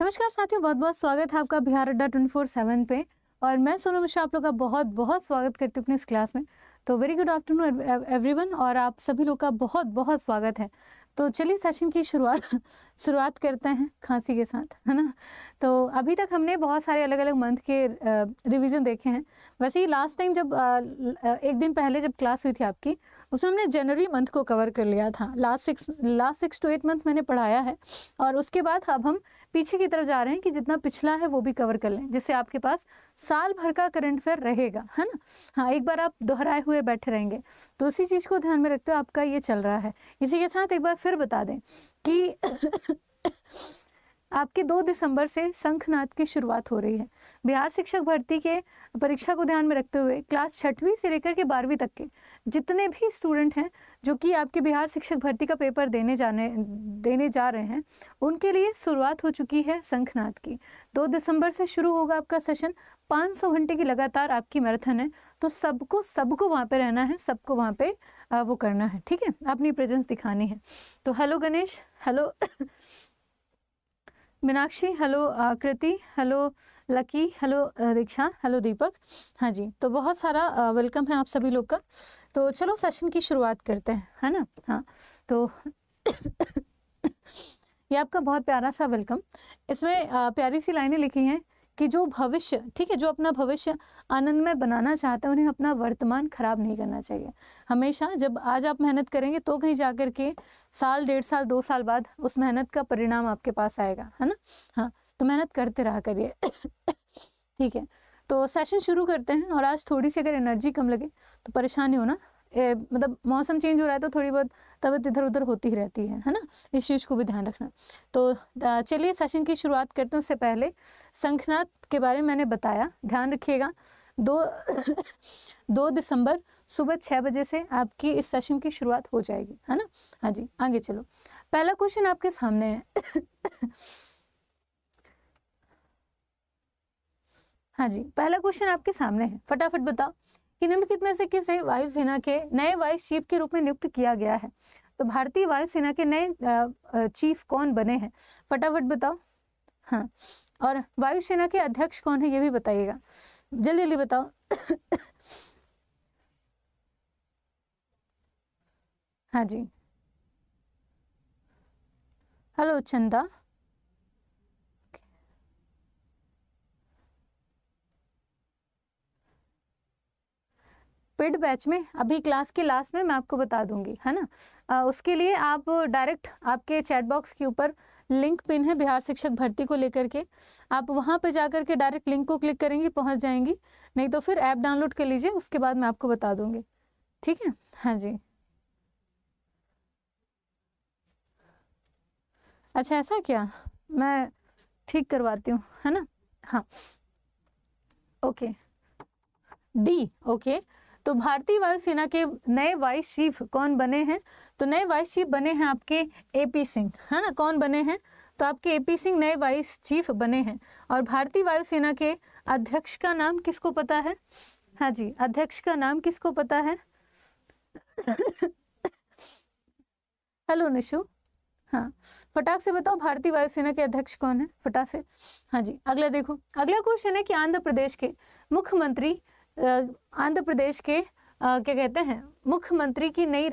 नमस्कार साथियों बहुत बहुत स्वागत है आपका बिहार अड्डा ट्वेंटी फोर सेवन पे और मैं सोनू मिश्रा आप लोग का बहुत बहुत स्वागत करती हूँ अपने इस क्लास में तो वेरी गुड आफ्टरनून एवरीवन और आप सभी लोग का बहुत बहुत स्वागत है तो चलिए सेशन की शुरुआत शुरुआत करते हैं खांसी के साथ है ना तो अभी तक हमने बहुत सारे अलग अलग मंथ के रिविजन देखे हैं वैसे ही लास्ट टाइम जब एक दिन पहले जब क्लास हुई थी आपकी उसमें हमने जनवरी मंथ को कवर कर लिया था last six last six to eight month मैंने पढ़ाया है और उसके बाद अब हम पीछे की तरफ जा रहे हैं कि जितना पिछला है वो भी कवर कर लें जिससे आपके पास साल भर का करंट अफेयर रहेगा है ना हाँ एक बार आप दोहराए हुए बैठे रहेंगे तो उसी चीज़ को ध्यान में रखते हो आपका ये चल रहा है इसी के साथ एक बार फिर बता दें कि आपके दो दिसंबर से शंखनाद की शुरुआत हो रही है बिहार शिक्षक भर्ती के परीक्षा को ध्यान में रखते हुए क्लास छठवीं से लेकर के बारहवीं तक के जितने भी स्टूडेंट हैं जो कि आपके बिहार शिक्षक भर्ती का पेपर देने जाने देने जा रहे हैं उनके लिए शुरुआत हो चुकी है शंखनाथ की दो दिसंबर से शुरू होगा आपका सेशन 500 घंटे की लगातार आपकी मैराथन है तो सबको सबको वहाँ पे रहना है सबको वहाँ पे वो करना है ठीक है अपनी प्रेजेंस दिखानी है तो hello Ganesh hello Meenakshi hello Aakriti hello Lucky hello Deeksha hello Deepak हाँ जी तो बहुत सारा वेलकम है आप सभी लोग का तो चलो सेशन की शुरुआत करते हैं है ना हाँ तो ये आपका बहुत प्यारा सा वेलकम इसमें प्यारी सी लाइनें लिखी हैं कि जो भविष्य ठीक है जो अपना भविष्य आनंद में बनाना चाहते हैं उन्हें अपना वर्तमान खराब नहीं करना चाहिए हमेशा जब आज आप मेहनत करेंगे तो कहीं जा करके के साल डेढ़ साल दो साल बाद उस मेहनत का परिणाम आपके पास आएगा है ना हाँ तो मेहनत करते रहा करिए ठीक है तो सेशन शुरू करते हैं और आज थोड़ी सी अगर एनर्जी कम लगे तो परेशान होना ए, मतलब मौसम चेंज हो रहा है तो थोड़ी बहुत तबियत इधर उधर होती ही रहती है है ना इस चीज़ को भी ध्यान रखना तो चलिए सेशन की शुरुआत करते हैं उससे पहले शंखनाथ के बारे में मैंने बताया ध्यान रखिएगा दो दो दिसंबर सुबह छः बजे से आपकी इस सेशन की शुरुआत हो जाएगी है ना हाँ जी आगे चलो पहला क्वेश्चन आपके सामने है हाँ जी पहला क्वेश्चन आपके सामने है फटाफट बताओ निम्नलिखित में से किसे वायुसेना के नए वाइस चीफ के रूप में नियुक्त किया गया है तो भारतीय वायुसेना के नए चीफ कौन बने हैं फटाफट बताओ हाँ और वायुसेना के अध्यक्ष कौन है ये भी बताइएगा जल्दी जल्दी बताओ हाँ जी हेलो चंदा पेड बैच में अभी क्लास के लास्ट में मैं आपको बता दूंगी है ना आ, उसके लिए आप डायरेक्ट आपके चैट बॉक्स के ऊपर लिंक पिन है बिहार शिक्षक भर्ती को लेकर के आप वहाँ पे जाकर के डायरेक्ट लिंक को क्लिक करेंगे पहुँच जाएंगी नहीं तो फिर ऐप डाउनलोड कर लीजिए उसके बाद मैं आपको बता दूंगी ठीक है हाँ जी अच्छा ऐसा क्या मैं ठीक करवाती हूँ है ना हाँ ओके डी ओके तो भारतीय वायुसेना के नए वाइस चीफ कौन बने हैं तो नए वाइस चीफ बने हैं आपके ए पी सिंह है ना कौन बने हैं तो आपके ए पी सिंह नए वाइस चीफ बने हैं और भारतीय वायुसेना के अध्यक्ष का नाम किसको पता है हाँ जी अध्यक्ष का नाम किसको पता है हेलो निशु हाँ फटाक से बताओ भारतीय वायुसेना के अध्यक्ष कौन है फटाक से हाँ जी अगला देखो अगला क्वेश्चन है कि आंध्र प्रदेश के मुख्यमंत्री आंध्र प्रदेश के क्या कहते हैं मुख्यमंत्री की नई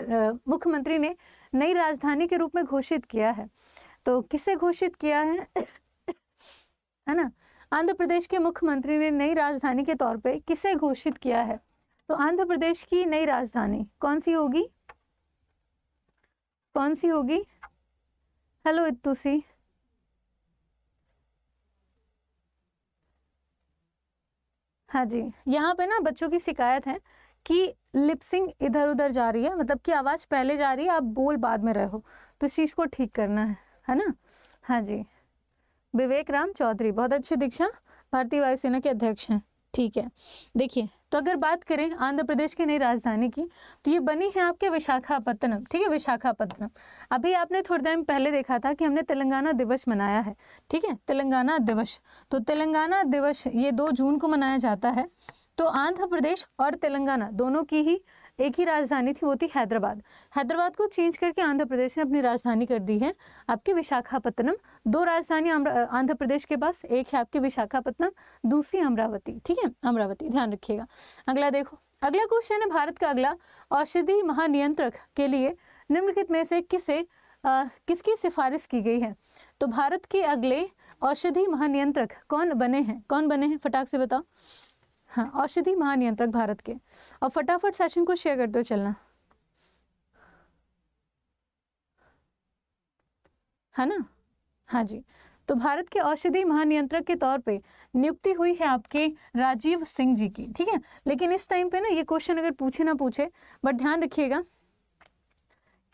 मुख्यमंत्री ने नई राजधानी के रूप में घोषित किया है तो किसे घोषित किया है है ना आंध्र प्रदेश के मुख्यमंत्री ने नई राजधानी के तौर पे किसे घोषित किया है तो आंध्र प्रदेश की नई राजधानी कौन सी होगी कौन सी होगी हेलो इतुसी हाँ जी यहाँ पे ना बच्चों की शिकायत है कि लिपसिंग इधर उधर जा रही है मतलब कि आवाज़ पहले जा रही है आप बोल बाद में रहो तो इस चीज़ को ठीक करना है है ना हाँ जी विवेक राम चौधरी बहुत अच्छी दीक्षा भारतीय वायुसेना के अध्यक्ष हैं ठीक है देखिए तो अगर बात करें आंध्र प्रदेश की नई राजधानी की तो ये बनी है आपके विशाखापत्तनम ठीक है विशाखापत्तनम अभी आपने थोड़ी देर पहले देखा था कि हमने तेलंगाना दिवस मनाया है ठीक है तेलंगाना दिवस तो तेलंगाना दिवस ये दो जून को मनाया जाता है तो आंध्र प्रदेश और तेलंगाना दोनों की ही एक ही राजधानी थी वो थी हैदराबाद हैदराबाद को चेंज करके आंध्र प्रदेश ने अपनी राजधानी कर दी है आपकी विशाखापत्तनम दो राजधानी आंध्र प्रदेश के पास एक है आपकी विशाखापत्तनम दूसरी अमरावती ठीक है अमरावती ध्यान रखिएगा अगला देखो अगला क्वेश्चन है भारत का अगला औषधि महानियंत्रक के लिए निम्नलिखित में से किसे आ, किसकी सिफारिश की गई है तो भारत के अगले औषधि महानियंत्रक कौन बने हैं कौन बने हैं फटाक से बताओ हाँ औषधि महानियंत्रक भारत के और फटाफट सेशन को शेयर कर दो चलना है ना हाँ जी तो भारत के औषधि महानियंत्रक के तौर पे नियुक्ति हुई है आपके राजीव सिंह जी की ठीक है लेकिन इस टाइम पे ना ये क्वेश्चन अगर पूछे ना पूछे बट ध्यान रखिएगा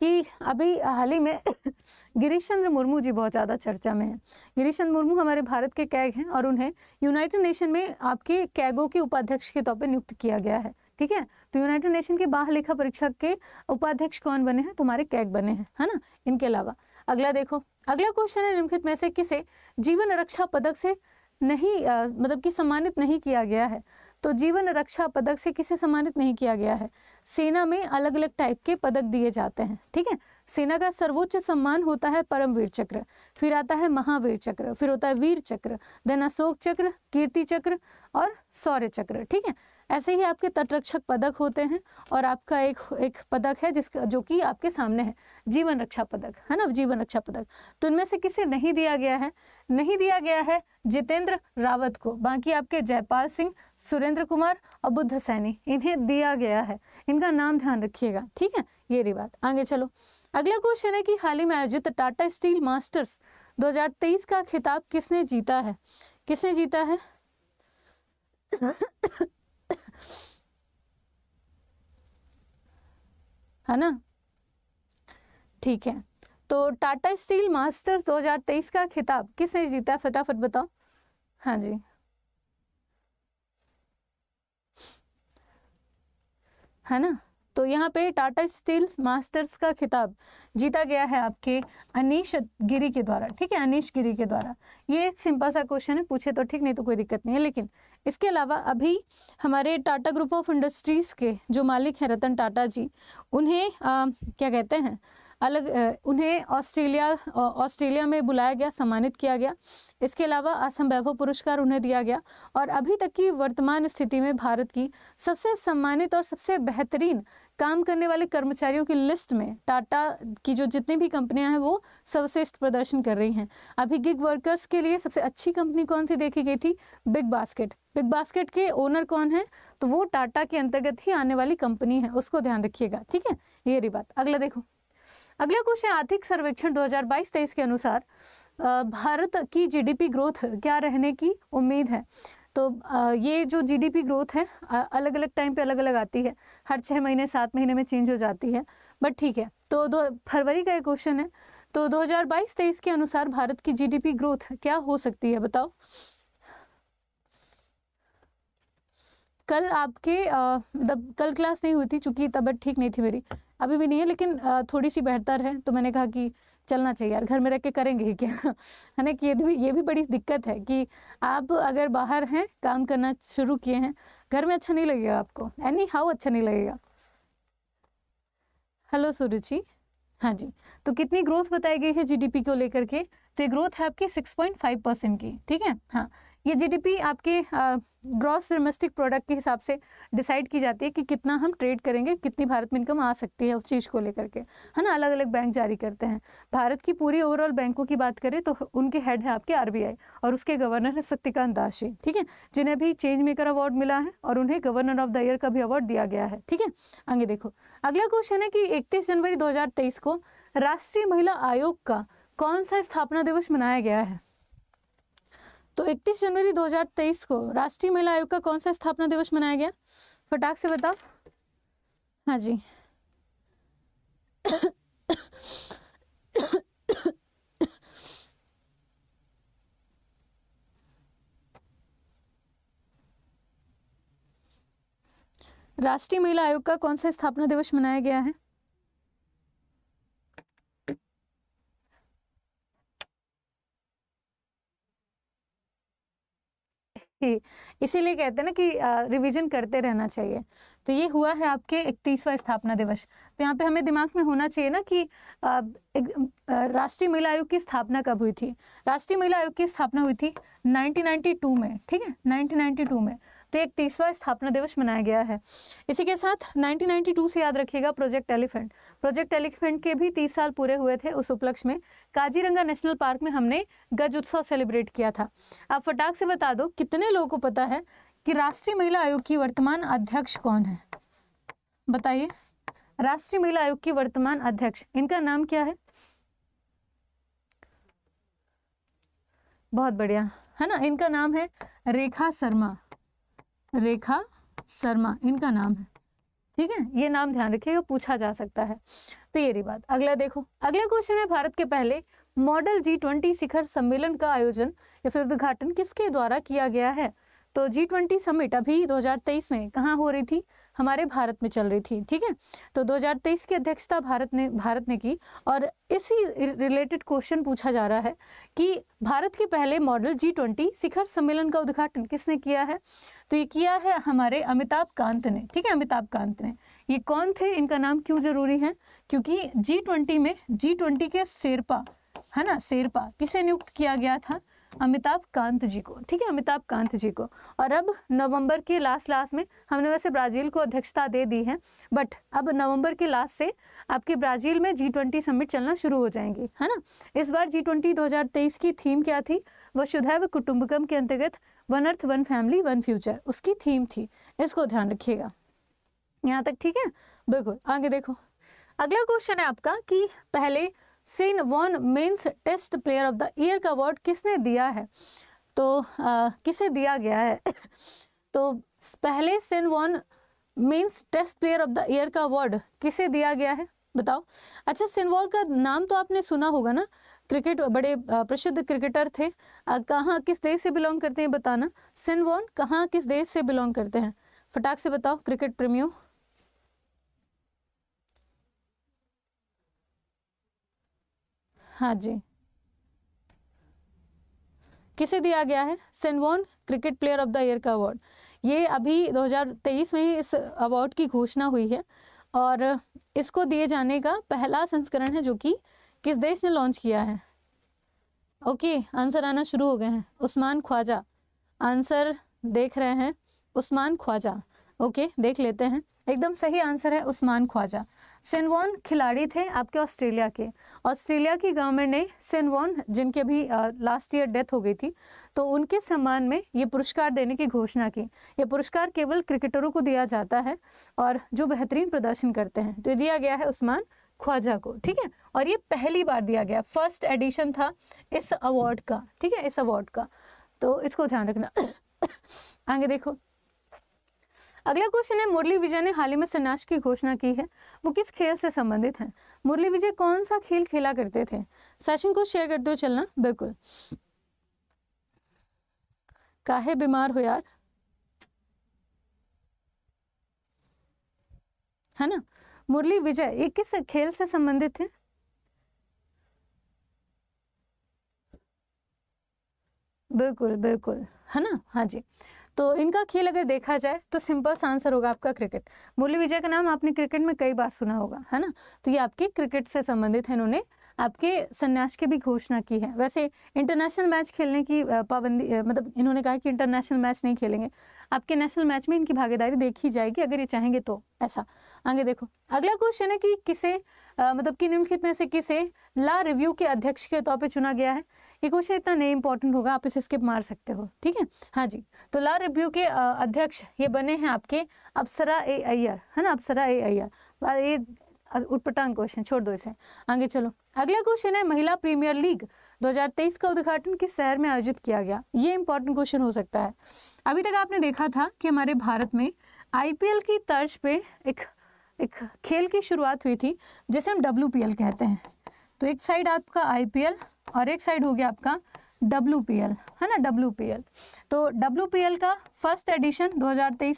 कि अभी हाल ही में गिरीश चंद्र मुर्मू जी बहुत ज़्यादा चर्चा में हैं गिरीश चंद्र मुर्मू हमारे भारत के कैग हैं और उन्हें यूनाइटेड नेशन में आपके कैगो के उपाध्यक्ष के तौर पर नियुक्त किया गया है ठीक है तो यूनाइटेड नेशन के बाह लेखा परीक्षक के उपाध्यक्ष कौन बने हैं तुम्हारे कैग बने हैं है ना इनके अलावा अगला देखो अगला क्वेश्चन है निम्नलिखित में से किसे जीवन रक्षा पदक से नहीं आ, मतलब कि सम्मानित नहीं किया गया है तो जीवन रक्षा पदक से किसे सम्मानित नहीं किया गया है सेना में अलग अलग टाइप के पदक दिए जाते हैं ठीक है सेना का सर्वोच्च सम्मान होता है परमवीर चक्र फिर आता है महावीर चक्र फिर होता है वीर चक्र देन अशोक चक्र कीर्ति चक्र और सौर्य चक्र ठीक है ऐसे ही आपके तटरक्षक पदक होते हैं और आपका एक एक पदक है जिसका जो कि आपके सामने है जीवन रक्षा पदक है ना जीवन रक्षा पदक तो इनमें से किसे नहीं दिया गया है नहीं दिया गया है जितेंद्र रावत को बाकी आपके जयपाल सिंह सुरेंद्र कुमार और बुद्ध सैनी इन्हें दिया गया है इनका नाम ध्यान रखिएगा ठीक है ये रही बात आगे चलो अगला क्वेश्चन है कि हाल ही में आयोजित टाटा स्टील मास्टर्स 2023 का खिताब किसने जीता है किसने जीता है हाँ? है ना ठीक है तो टाटा स्टील मास्टर्स 2023 का खिताब किसने जीता है फटाफट बताओ हाँ जी है ना तो यहाँ पे टाटा स्टील मास्टर्स का खिताब जीता गया है आपके अनिश गिरी के द्वारा ठीक है अनिश गिरी के द्वारा ये सिंपल सा क्वेश्चन है पूछे तो ठीक नहीं तो कोई दिक्कत नहीं है लेकिन इसके अलावा अभी हमारे टाटा ग्रुप ऑफ इंडस्ट्रीज़ के जो मालिक हैं रतन टाटा जी उन्हें आ, क्या कहते हैं अलग उन्हें ऑस्ट्रेलिया ऑस्ट्रेलिया में बुलाया गया सम्मानित किया गया इसके अलावा असम वैभव पुरस्कार उन्हें दिया गया और अभी तक की वर्तमान स्थिति में भारत की सबसे सम्मानित और सबसे बेहतरीन काम करने वाले कर्मचारियों की लिस्ट में टाटा की जो जितनी भी कंपनियां हैं वो सर्वश्रेष्ठ प्रदर्शन कर रही हैं अभी गिग वर्कर्स के लिए सबसे अच्छी कंपनी कौन सी देखी गई थी बिग बास्केट बिग बास्केट के ओनर कौन है तो वो टाटा के अंतर्गत ही आने वाली कंपनी है उसको ध्यान रखिएगा ठीक है ये रही बात अगला देखो अगला क्वेश्चन आर्थिक सर्वेक्षण 2022-23 के अनुसार भारत की जीडीपी ग्रोथ क्या रहने की उम्मीद है तो ये जो जीडीपी ग्रोथ है अलग अलग टाइम पे अलग अलग आती है हर छः महीने सात महीने में चेंज हो जाती है बट ठीक है तो दो फरवरी का एक क्वेश्चन है तो 2022-23 के अनुसार भारत की जीडीपी ग्रोथ क्या हो सकती है बताओ कल आपके आ, दब, मतलब कल क्लास नहीं हुई थी चूँकि तबियत ठीक नहीं थी मेरी अभी भी नहीं है लेकिन थोड़ी सी बेहतर है तो मैंने कहा कि चलना चाहिए यार घर में रह के करेंगे ही क्या है ना कि ये भी ये भी बड़ी दिक्कत है कि आप अगर बाहर हैं काम करना शुरू किए हैं घर में अच्छा नहीं लगेगा आपको एनी हाउ अच्छा नहीं लगेगा हेलो सुरुचि हाँ जी तो कितनी ग्रोथ बताई गई है जीडीपी को लेकर के तो ये ग्रोथ है आपकी सिक्स पॉइंट फाइव परसेंट की ठीक है हाँ ये जीडीपी आपके ग्रॉस डोमेस्टिक प्रोडक्ट के हिसाब से डिसाइड की जाती है कि कितना हम ट्रेड करेंगे कितनी भारत में इनकम आ सकती है उस चीज़ को लेकर के है ना अलग अलग बैंक जारी करते हैं भारत की पूरी ओवरऑल बैंकों की बात करें तो उनके हेड हैं आपके आरबीआई और उसके गवर्नर हैं शक्तिकांत दास जी ठीक है जिन्हें भी चेंज मेकर अवार्ड मिला है और उन्हें गवर्नर ऑफ द ईयर का भी अवार्ड दिया गया है ठीक है आगे देखो अगला क्वेश्चन है कि इकतीस जनवरी दो को राष्ट्रीय महिला आयोग का कौन सा स्थापना दिवस मनाया गया है तो 31 जनवरी 2023 को राष्ट्रीय महिला आयोग का कौन सा स्थापना दिवस मनाया गया फटाक से बताओ हाँ जी राष्ट्रीय महिला आयोग का कौन सा स्थापना दिवस मनाया गया है थी इसीलिए कहते हैं ना कि रिवीजन करते रहना चाहिए तो ये हुआ है आपके इकतीसवा स्थापना दिवस तो यहाँ पे हमें दिमाग में होना चाहिए ना कि राष्ट्रीय महिला आयोग की स्थापना कब हुई थी राष्ट्रीय महिला आयोग की स्थापना हुई थी 1992 में ठीक है 1992 में तो एक तीसवा स्थापना दिवस मनाया गया है इसी के साथ 1992 से याद रखिएगा प्रोजेक्ट एलिफेंट प्रोजेक्ट एलिफेंट के भी तीस साल पूरे हुए थे उस उपलक्ष्य में काजीरंगा नेशनल पार्क में हमने गज उत्सव सेलिब्रेट किया था आप फटाक से बता दो कितने लोगों को पता है कि राष्ट्रीय महिला आयोग की वर्तमान अध्यक्ष कौन है बताइए राष्ट्रीय महिला आयोग की वर्तमान अध्यक्ष इनका नाम क्या है बहुत बढ़िया है ना इनका नाम है रेखा शर्मा रेखा शर्मा इनका नाम है ठीक है ये नाम ध्यान रखिएगा पूछा जा सकता है तो ये रही बात अगला देखो अगला क्वेश्चन है भारत के पहले मॉडल जी ट्वेंटी शिखर सम्मेलन का आयोजन या फिर उद्घाटन किसके द्वारा किया गया है तो जी ट्वेंटी समिट अभी 2023 में कहाँ हो रही थी हमारे भारत में चल रही थी ठीक है तो 2023 की अध्यक्षता भारत ने भारत ने की और इसी रिलेटेड क्वेश्चन पूछा जा रहा है कि भारत के पहले मॉडल जी ट्वेंटी शिखर सम्मेलन का उद्घाटन किसने किया है तो ये किया है हमारे अमिताभ कांत ने ठीक है अमिताभ कांत ने ये कौन थे इनका नाम क्यों जरूरी है क्योंकि जी ट्वेंटी में जी ट्वेंटी के शेरपा है ना शेरपा किसे नियुक्त किया गया था अमिताभ कांत जी को ठीक है अमिताभ कांत जी को और अब नवंबर के लास्ट लास्ट में हमने वैसे ब्राज़ील को अध्यक्षता दे दी है बट अब नवंबर के लास्ट से आपके ब्राज़ील में जी ट्वेंटी समिट चलना शुरू हो जाएंगी है ना इस बार जी ट्वेंटी दो हज़ार तेईस की थीम क्या थी वसुधैव कुटुम्बकम के अंतर्गत one earth one family one future उसकी थीम थी इसको ध्यान रखिएगा यहाँ तक ठीक है बिल्कुल आगे देखो अगला क्वेश्चन है आपका कि पहले Shane Warne men's test player of the year का अवार्ड किसने दिया है तो आ, किसे दिया गया है तो पहले Shane Warne men's test player of the year का अवार्ड किसे दिया गया है बताओ अच्छा सिनवॉल का नाम तो आपने सुना होगा ना क्रिकेट बड़े प्रसिद्ध क्रिकेटर थे कहाँ किस देश से बिलोंग करते हैं बताना सिनवॉन कहाँ किस देश से बिलोंग करते हैं फटाक से बताओ क्रिकेट प्रेमियों हाँ जी किसे दिया गया है Shane Warne cricket player of the year का अवार्ड ये अभी 2023 में ही इस अवार्ड की घोषणा हुई है और इसको दिए जाने का पहला संस्करण है जो कि किस देश ने लॉन्च किया है ओके आंसर आना शुरू हो गए हैं उस्मान ख्वाजा आंसर देख रहे हैं उस्मान ख्वाजा ओके देख लेते हैं एकदम सही आंसर है उस्मान ख्वाजा सिनवॉन खिलाड़ी थे आपके ऑस्ट्रेलिया के ऑस्ट्रेलिया की गवर्नमेंट ने सिनवॉन जिनके अभी लास्ट ईयर डेथ हो गई थी तो उनके सम्मान में ये पुरस्कार देने की घोषणा की ये पुरस्कार केवल क्रिकेटरों को दिया जाता है और जो बेहतरीन प्रदर्शन करते हैं तो ये दिया गया है उस्मान ख्वाजा को ठीक है और ये पहली बार दिया गया फर्स्ट एडिशन था इस अवार्ड का ठीक है इस अवार्ड का तो इसको ध्यान रखना आगे देखो अगला क्वेश्चन है मुरली विजय ने हाल ही में संन्यास की घोषणा की है वो किस खेल से संबंधित है मुरली विजय कौन सा खेल खेला करते थे सेशन को शेयर करते हो चलना बिल्कुल काहे बीमार हो यार है ना मुरली विजय ये किस खेल से संबंधित है बिल्कुल बिल्कुल है ना हाँ जी तो इनका खेल अगर देखा जाए तो सिंपल सा आंसर होगा आपका क्रिकेट मुरली विजय का नाम आपने क्रिकेट में कई बार सुना होगा है ना तो ये आपकी क्रिकेट से संबंधित है इन्होंने आपके सन्यास की भी घोषणा की है वैसे इंटरनेशनल मैच खेलने की पाबंदी मतलब इन्होंने कहा कि इंटरनेशनल मैच नहीं खेलेंगे आपके नेशनल मैच में इनकी भागीदारी देखी जाएगी अगर ये चाहेंगे तो ऐसा आगे देखो अगला क्वेश्चन है कि किसे आ, मतलब कि निम्नलिखित में से किसे ला रिव्यू के अध्यक्ष के तौर पर चुना गया है ये क्वेश्चन इतना नहीं इंपॉर्टेंट होगा आप इसे स्किप मार सकते हो ठीक है हाँ जी तो ला रिव्यू के अध्यक्ष ये बने हैं आपके अप्सरा ए अय्यर है ना अप्सरा ए अय्यर ये उटपटांग क्वेश्चन छोड़ दो इसे आगे चलो अगला क्वेश्चन है महिला प्रीमियर लीग 2023 का उद्घाटन किस शहर में आयोजित किया गया ये इंपॉर्टेंट क्वेश्चन हो सकता है अभी तक आपने देखा था कि हमारे भारत में आईपीएल की तर्ज पे एक एक खेल की शुरुआत हुई थी जिसे हम डब्ल्यू कहते हैं तो एक साइड आपका आई और एक साइड हो गया आपका डब्ल्यू है ना डब्ल्यू तो डब्ल्यू का फर्स्ट एडिशन दो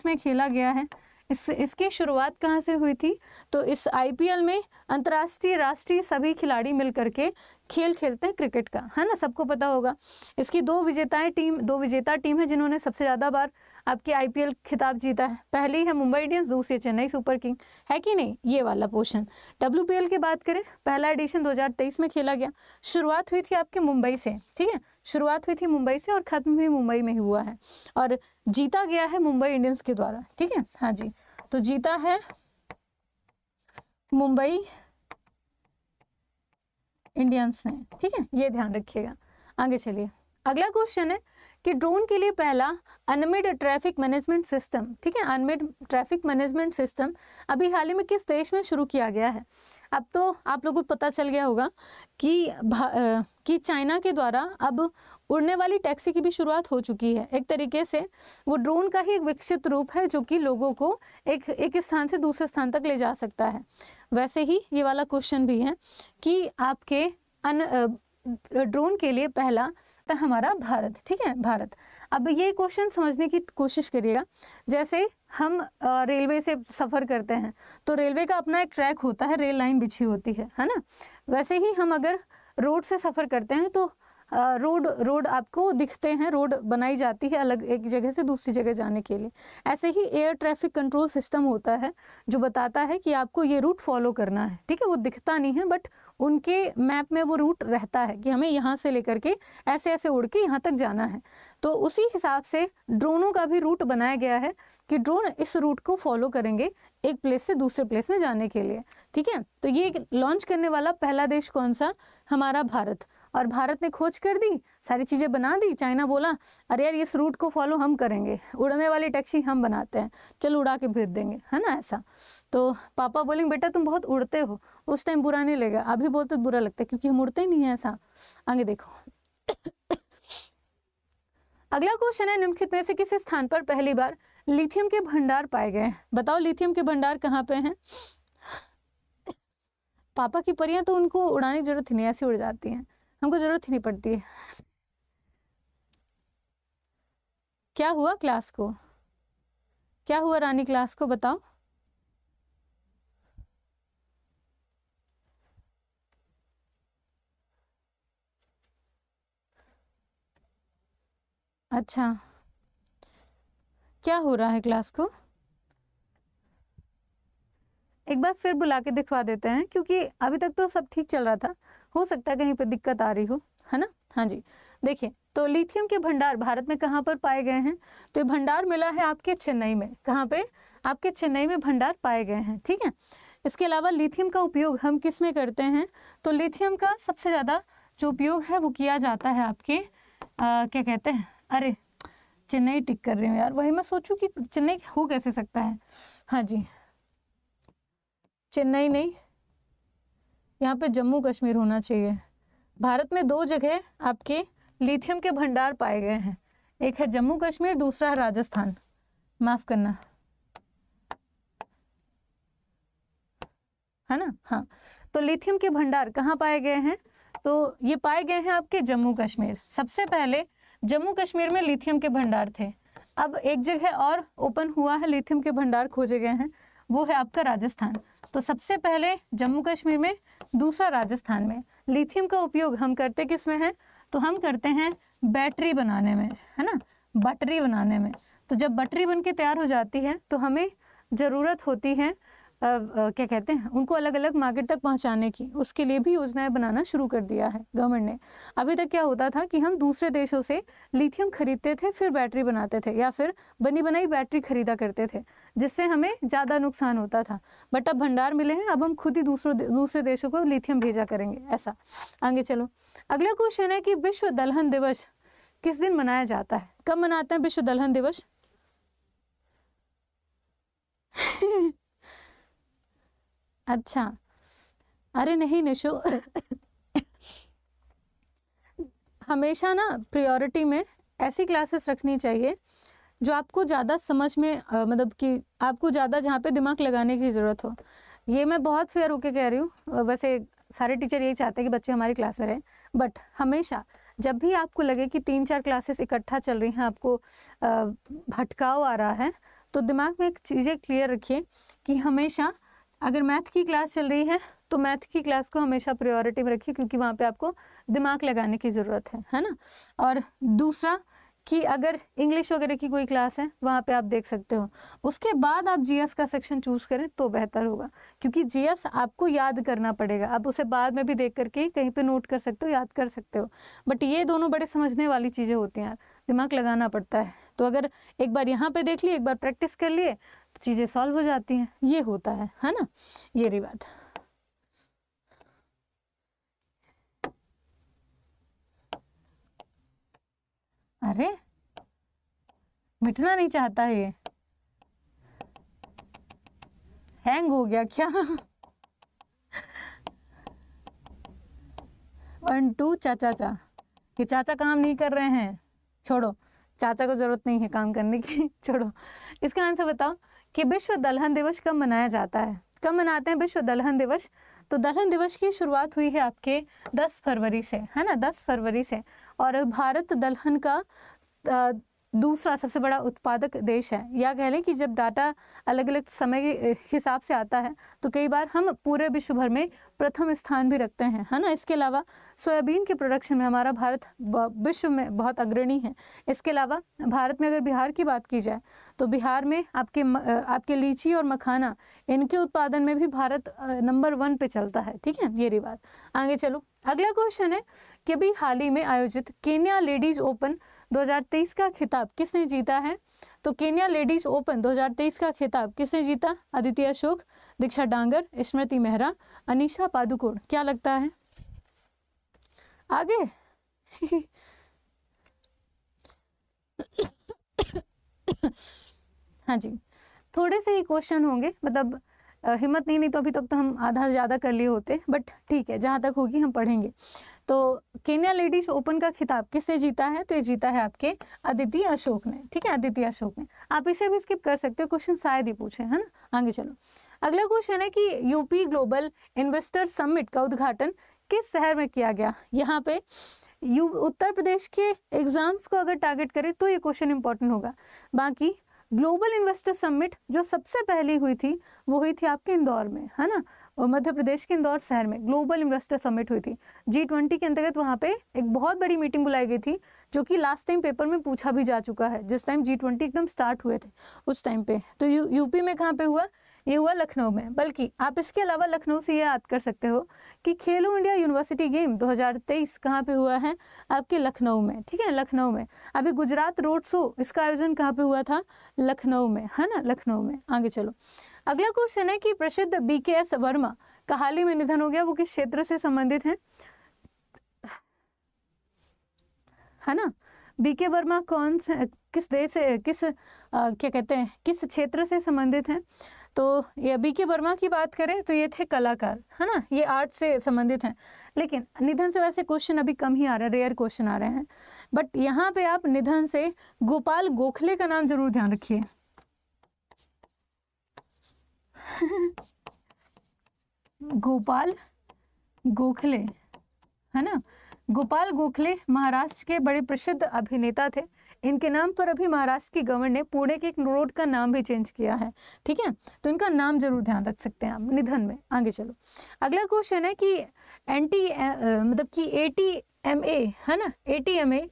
में खेला गया है इस इसकी शुरुआत कहाँ से हुई थी तो इस आईपीएल में अंतर्राष्ट्रीय राष्ट्रीय सभी खिलाड़ी मिल करके खेल खेलते हैं क्रिकेट का है ना सबको पता होगा इसकी दो विजेताएं टीम दो विजेता टीम है जिन्होंने सबसे ज़्यादा बार आपके आईपीएल खिताब जीता है पहली है मुंबई इंडियंस दूसरी चेन्नई सुपर किंग है कि नहीं ये वाला पोर्शन डब्ल्यू की बात करें पहला एडिशन 2023 में खेला गया शुरुआत हुई थी आपके मुंबई से ठीक है शुरुआत हुई थी मुंबई से और ख़त्म हुई मुंबई में ही हुआ है और जीता गया है मुंबई इंडियंस के द्वारा ठीक है हाँ जी तो जीता है मुंबई इंडियंस ने ठीक है ये ध्यान रखिएगा आगे चलिए अगला क्वेश्चन है कि ड्रोन के लिए पहला अनमेड ट्रैफिक मैनेजमेंट सिस्टम ठीक है अनमेड ट्रैफिक मैनेजमेंट सिस्टम अभी हाल ही में किस देश में शुरू किया गया है अब तो आप लोगों को पता चल गया होगा कि कि चाइना के द्वारा अब उड़ने वाली टैक्सी की भी शुरुआत हो चुकी है एक तरीके से वो ड्रोन का ही एक विकसित रूप है जो कि लोगों को एक एक स्थान से दूसरे स्थान तक ले जा सकता है वैसे ही ये वाला क्वेश्चन भी है कि आपके अन ड्रोन के लिए पहला था हमारा भारत ठीक है भारत अब ये क्वेश्चन समझने की कोशिश करिएगा जैसे हम रेलवे से सफ़र करते हैं तो रेलवे का अपना एक ट्रैक होता है रेल लाइन बिछी होती है है ना वैसे ही हम अगर रोड से सफ़र करते हैं तो रोड रोड आपको दिखते हैं रोड बनाई जाती है अलग एक जगह से दूसरी जगह जाने के लिए ऐसे ही एयर ट्रैफिक कंट्रोल सिस्टम होता है जो बताता है कि आपको ये रूट फॉलो करना है ठीक है वो दिखता नहीं है बट उनके मैप में वो रूट रहता है कि हमें यहाँ से लेकर के ऐसे ऐसे उड़ के यहाँ तक जाना है तो उसी हिसाब से ड्रोनों का भी रूट बनाया गया है कि ड्रोन इस रूट को फॉलो करेंगे एक प्लेस से दूसरे प्लेस में जाने के लिए ठीक है तो ये लॉन्च करने वाला पहला देश कौन सा हमारा भारत और भारत ने खोज कर दी सारी चीज़ें बना दी चाइना बोला अरे यार इस रूट को फॉलो हम करेंगे उड़ने वाली टैक्सी हम बनाते हैं चल उड़ा के भेज देंगे है ना ऐसा तो पापा बोलेंगे बेटा तुम बहुत उड़ते हो उस टाइम बुरा नहीं लगेगा अभी बोलते बुरा लगता है क्योंकि हम उड़ते ही नहीं है ऐसा आगे देखो अगला क्वेश्चन है निम्नलिखित में से किस स्थान पर पहली बार लिथियम के भंडार पाए गए बताओ लिथियम के भंडार कहाँ पे हैं पापा की परियां तो उनको उड़ाने की जरूरत नहीं ऐसी उड़ जाती हैं हमको ज़रूरत ही नहीं पड़ती क्या हुआ क्लास को क्या हुआ रानी क्लास को बताओ अच्छा क्या हो रहा है क्लास को एक बार फिर बुला के दिखवा देते हैं क्योंकि अभी तक तो सब ठीक चल रहा था हो सकता है कहीं पर दिक्कत आ रही हो है ना हाँ जी देखिए तो लिथियम के भंडार भारत में कहाँ पर पाए गए हैं तो ये भंडार मिला है आपके चेन्नई में कहाँ पे आपके चेन्नई में भंडार पाए गए हैं ठीक है इसके अलावा लिथियम का उपयोग हम किस में करते हैं तो लिथियम का सबसे ज़्यादा जो उपयोग है वो किया जाता है आपके आ, क्या कहते हैं अरे चेन्नई टिक कर रही हूँ यार वही मैं सोचूँ कि चेन्नई हो कैसे सकता है हाँ जी चेन्नई नहीं यहाँ पे जम्मू कश्मीर होना चाहिए भारत में दो जगह आपके लिथियम के भंडार पाए गए हैं एक है जम्मू कश्मीर दूसरा है राजस्थान माफ़ करना है ना हाँ तो लिथियम के भंडार कहाँ पाए गए हैं तो ये पाए गए हैं आपके जम्मू कश्मीर सबसे पहले जम्मू कश्मीर में लिथियम के भंडार थे अब एक जगह और ओपन हुआ है लिथियम के भंडार खोजे गए हैं वो है आपका राजस्थान तो सबसे पहले जम्मू कश्मीर में दूसरा राजस्थान में लिथियम का उपयोग हम करते किस में है तो हम करते हैं बैटरी बनाने में है ना बटरी बनाने में तो जब बटरी बन के तैयार हो जाती है तो हमें ज़रूरत होती है आ, आ, क्या कहते हैं उनको अलग अलग मार्केट तक पहुंचाने की उसके लिए भी योजनाएं बनाना शुरू कर दिया है गवर्नमेंट ने अभी तक क्या होता था कि हम दूसरे देशों से लिथियम खरीदते थे फिर बैटरी बनाते थे या फिर बनी बनाई बैटरी खरीदा करते थे जिससे हमें ज़्यादा नुकसान होता था बट अब भंडार मिले हैं अब हम खुद ही दूसरों दूसरे देशों को लिथियम भेजा करेंगे ऐसा आगे चलो अगला क्वेश्चन है कि विश्व दलहन दिवस किस दिन मनाया जाता है कब मनाते हैं विश्व दलहन दिवस अच्छा अरे नहीं निशो हमेशा ना प्रायोरिटी में ऐसी क्लासेस रखनी चाहिए जो आपको ज़्यादा समझ में आ, मतलब कि आपको ज़्यादा जहाँ पे दिमाग लगाने की ज़रूरत हो ये मैं बहुत फेयर होके कह रही हूँ वैसे सारे टीचर यही चाहते हैं कि बच्चे हमारी क्लास में रहें बट हमेशा जब भी आपको लगे कि तीन चार क्लासेस इकट्ठा चल रही हैं आपको भटकाव आ रहा है तो दिमाग में एक चीज़ें क्लियर रखिए कि हमेशा अगर मैथ की क्लास चल रही है तो मैथ की क्लास को हमेशा प्रायोरिटी में रखिए क्योंकि वहाँ पे आपको दिमाग लगाने की ज़रूरत है है ना और दूसरा कि अगर इंग्लिश वगैरह की कोई क्लास है वहाँ पे आप देख सकते हो उसके बाद आप जीएस का सेक्शन चूज़ करें तो बेहतर होगा क्योंकि जीएस आपको याद करना पड़ेगा आप उसे बाद में भी देख करके कहीं पे नोट कर सकते हो याद कर सकते हो बट ये दोनों बड़े समझने वाली चीज़ें होती हैं यार दिमाग लगाना पड़ता है तो अगर एक बार यहाँ पर देख लिए एक बार प्रैक्टिस कर लिए तो चीज़ें सॉल्व हो जाती हैं ये होता है है ना ये रही बात अरे मिटना नहीं चाहता ये हैंग हो गया क्या वन टू चाचा चा ये चाचा काम नहीं कर रहे हैं छोड़ो चाचा को जरूरत नहीं है काम करने की छोड़ो इसका आंसर बताओ कि विश्व दलहन दिवस कब मनाया जाता है कब मनाते हैं विश्व दलहन दिवस तो दलहन दिवस की शुरुआत हुई है आपके 10 फरवरी से है ना 10 फरवरी से और भारत दलहन का दूसरा सबसे बड़ा उत्पादक देश है या कह लें कि जब डाटा अलग अलग समय के हिसाब से आता है तो कई बार हम पूरे विश्व भर में प्रथम स्थान भी रखते हैं है ना इसके अलावा सोयाबीन के प्रोडक्शन में हमारा भारत विश्व में बहुत अग्रणी है इसके अलावा भारत में अगर बिहार की बात की जाए तो बिहार में आपके आपके लीची और मखाना इनके उत्पादन में भी भारत नंबर वन पे चलता है ठीक है ये रिवाज आगे चलो अगला क्वेश्चन है कि अभी हाल ही में आयोजित केन्या लेडीज ओपन 2023 का खिताब किसने जीता है तो केन्या लेडीज ओपन 2023 का खिताब किसने जीता आदित्य अशोक दीक्षा डांगर स्मृति मेहरा अनिशा पादुकोण क्या लगता है आगे हाँ जी थोड़े से ही क्वेश्चन होंगे मतलब हिम्मत नहीं नहीं तो अभी तक तो हम आधा ज़्यादा कर लिए होते बट ठीक है जहाँ तक होगी हम पढ़ेंगे तो केन्या लेडीज ओपन का खिताब किसने जीता है तो ये जीता है आपके अदिति अशोक ने ठीक है अदिति अशोक ने आप इसे भी स्किप कर सकते हो क्वेश्चन शायद ही पूछे है ना आगे चलो अगला क्वेश्चन है कि यूपी ग्लोबल इन्वेस्टर समिट का उद्घाटन किस शहर में किया गया यहाँ पे यू उत्तर प्रदेश के एग्जाम्स को अगर टारगेट करें तो ये क्वेश्चन इंपॉर्टेंट होगा बाकी ग्लोबल इन्वेस्टर समिट जो सबसे पहली हुई थी वो हुई थी आपके इंदौर में है ना मध्य प्रदेश के इंदौर शहर में ग्लोबल इन्वेस्टर समिट हुई थी जी ट्वेंटी के अंतर्गत वहाँ पे एक बहुत बड़ी मीटिंग बुलाई गई थी जो कि लास्ट टाइम पेपर में पूछा भी जा चुका है जिस टाइम जी ट्वेंटी एकदम स्टार्ट हुए थे उस टाइम पे तो यू यूपी में कहाँ पे हुआ ये हुआ लखनऊ में बल्कि आप इसके अलावा लखनऊ से ये याद कर सकते हो कि खेलो इंडिया यूनिवर्सिटी गेम 2023 कहाँ पे हुआ है आपके लखनऊ में ठीक है लखनऊ में अभी गुजरात रोड शो इसका आयोजन कहाँ पे हुआ था लखनऊ में है ना लखनऊ में आगे चलो अगला क्वेश्चन है कि प्रसिद्ध बी के एस वर्मा का हाल ही में निधन हो गया वो किस क्षेत्र से संबंधित है है ना बी के वर्मा कौन से किस देश से किस आ, क्या कहते हैं किस क्षेत्र से संबंधित हैं तो ये बी के वर्मा की बात करें तो ये थे कलाकार है ना ये आर्ट से संबंधित हैं लेकिन निधन से वैसे क्वेश्चन अभी कम ही आ रहा है रेयर क्वेश्चन आ रहे हैं बट यहाँ पे आप निधन से गोपाल गोखले का नाम जरूर ध्यान रखिए गोपाल गोखले है ना गोपाल गोखले महाराष्ट्र के बड़े प्रसिद्ध अभिनेता थे इनके नाम पर अभी महाराष्ट्र की गवर्नमेंट ने पुणे के एक रोड का नाम भी चेंज किया है ठीक है तो इनका नाम जरूर ध्यान रख सकते हैं आप निधन में आगे चलो अगला क्वेश्चन है कि एंटी मतलब कि ए टी एम ए है ना A T M A